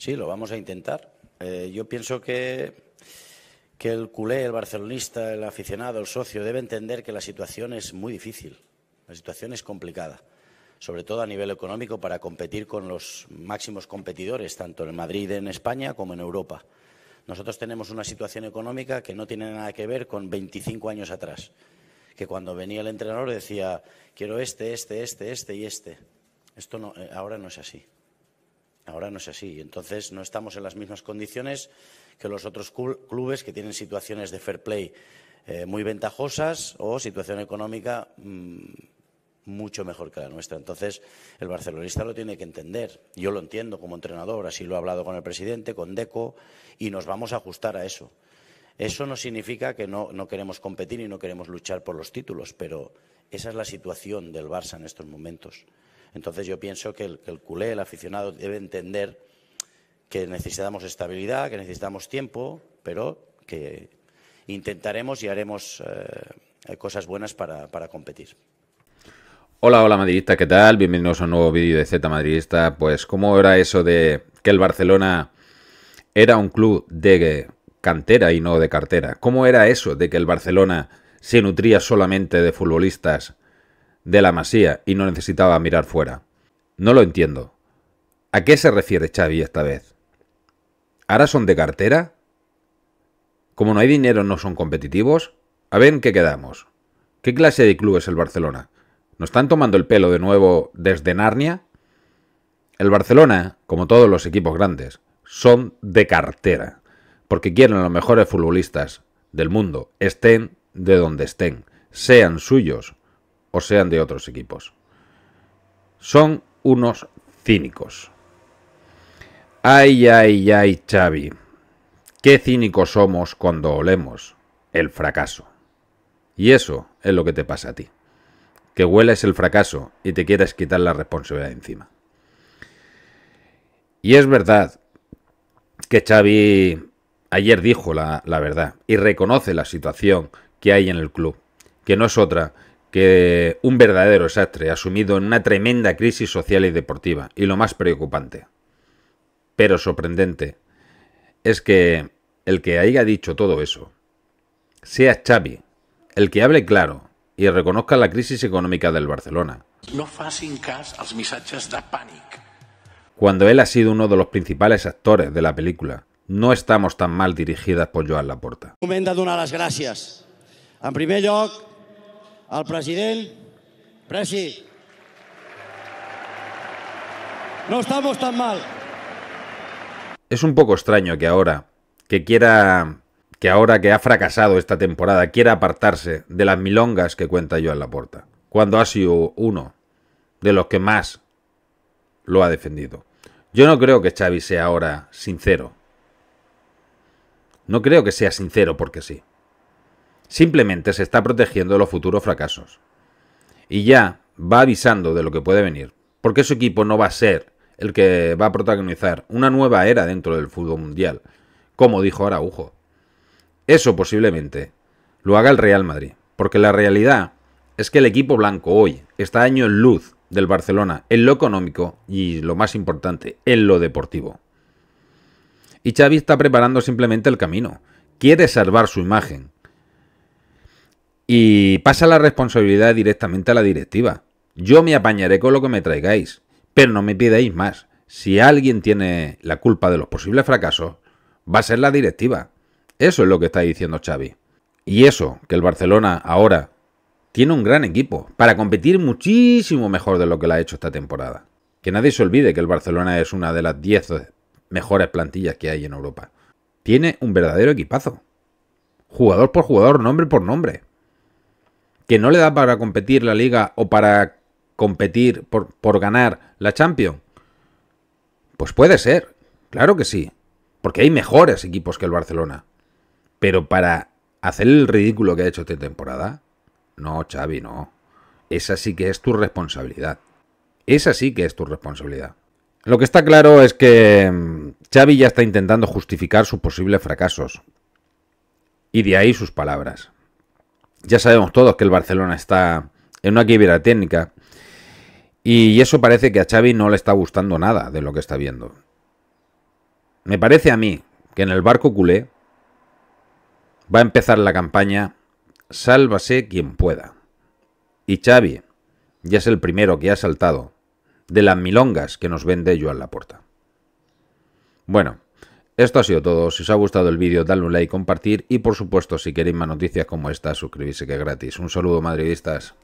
Sí, lo vamos a intentar. Eh, yo pienso que, que el culé, el barcelonista, el aficionado, el socio, debe entender que la situación es muy difícil, la situación es complicada, sobre todo a nivel económico para competir con los máximos competidores, tanto en Madrid, en España, como en Europa. Nosotros tenemos una situación económica que no tiene nada que ver con 25 años atrás, que cuando venía el entrenador decía, quiero este, este, este, este y este. Esto no, eh, ahora no es así. Ahora no es así. Entonces no estamos en las mismas condiciones que los otros clubes que tienen situaciones de fair play eh, muy ventajosas o situación económica mm, mucho mejor que la nuestra. Entonces el barcelonista lo tiene que entender. Yo lo entiendo como entrenador, así lo he hablado con el presidente, con Deco, y nos vamos a ajustar a eso. Eso no significa que no queremos competir y no queremos luchar por los títulos, pero esa es la situación del Barça en estos momentos. Entonces yo pienso que el, culé, el aficionado, debe entender que necesitamos estabilidad, que necesitamos tiempo, pero que intentaremos y haremos eh, cosas buenas para, para competir. Hola, hola madridista, ¿qué tal? Bienvenidos a un nuevo vídeo de Z Madridista. Pues, ¿cómo era eso de que el Barcelona era un club de cantera y no de cartera? ¿Cómo era eso de que el Barcelona se nutría solamente de futbolistas de la masía y no necesitaba mirar fuera. No lo entiendo. ¿A qué se refiere Xavi esta vez? ¿Ahora son de cartera? Como no hay dinero no son competitivos. A ver qué quedamos. ¿Qué clase de club es el Barcelona? ¿Nos están tomando el pelo de nuevo desde Narnia? El Barcelona, como todos los equipos grandes, son de cartera, porque quieren los mejores futbolistas del mundo, estén de donde estén, sean suyos o sean de otros equipos. Son unos cínicos. Ay, ay, ay, Xavi. Qué cínicos somos cuando olemos el fracaso. Y eso es lo que te pasa a ti. Que hueles el fracaso y te quieres quitar la responsabilidad encima. Y es verdad que Xavi ayer dijo la, la verdad y reconoce la situación que hay en el club, que no es otra que un verdadero sastre asumido en una tremenda crisis social y deportiva. Y lo más preocupante, pero sorprendente, es que el que haya dicho todo eso sea Xavi, el que hable claro y reconozca la crisis económica del Barcelona. Cuando él ha sido uno de los principales actores de la película, no estamos tan mal dirigidas por Joan Laporta. de En primer lugar al presidente. Presi, no estamos tan mal. Es un poco extraño que ahora, que quiera, que ahora que ha fracasado esta temporada, quiera apartarse de las milongas que cuenta yo en la puerta. cuando ha sido uno de los que más lo ha defendido. Yo no creo que Xavi sea ahora sincero. No creo que sea sincero porque sí. Simplemente se está protegiendo de los futuros fracasos. Y ya va avisando de lo que puede venir, porque su equipo no va a ser el que va a protagonizar una nueva era dentro del fútbol mundial, como dijo Araujo. Eso posiblemente lo haga el Real Madrid, porque la realidad es que el equipo blanco hoy está año en luz del Barcelona en lo económico y lo más importante, en lo deportivo. Y Xavi está preparando simplemente el camino, quiere salvar su imagen, y pasa la responsabilidad directamente a la directiva. Yo me apañaré con lo que me traigáis, pero no me pidáis más. Si alguien tiene la culpa de los posibles fracasos, va a ser la directiva. Eso es lo que está diciendo Xavi. Y eso, que el Barcelona ahora tiene un gran equipo para competir muchísimo mejor de lo que la ha hecho esta temporada. Que nadie se olvide que el Barcelona es una de las 10 mejores plantillas que hay en Europa. Tiene un verdadero equipazo. Jugador por jugador, nombre por nombre que no le da para competir la liga o para competir por, ganar la Champions? Pues puede ser, claro que sí, porque hay mejores equipos que el Barcelona. Pero para hacer el ridículo que ha hecho esta temporada, no, Xavi, no. Esa sí que es tu responsabilidad. Esa sí que es tu responsabilidad. Lo que está claro es que mm, Xavi ya está intentando justificar sus posibles fracasos. Y de ahí sus palabras. Ya sabemos todos que el Barcelona está en una quiebra técnica. Y eso parece que a Xavi no le está gustando nada de lo que está viendo. Me parece a mí que en el barco culé va a empezar la campaña Sálvase quien pueda. Y Xavi ya es el primero que ha saltado de las milongas que nos vende la puerta. Bueno, esto ha sido todo, si os ha gustado el vídeo dadle un like, compartir y por supuesto si queréis más noticias como esta suscribirse que es gratis. Un saludo madridistas.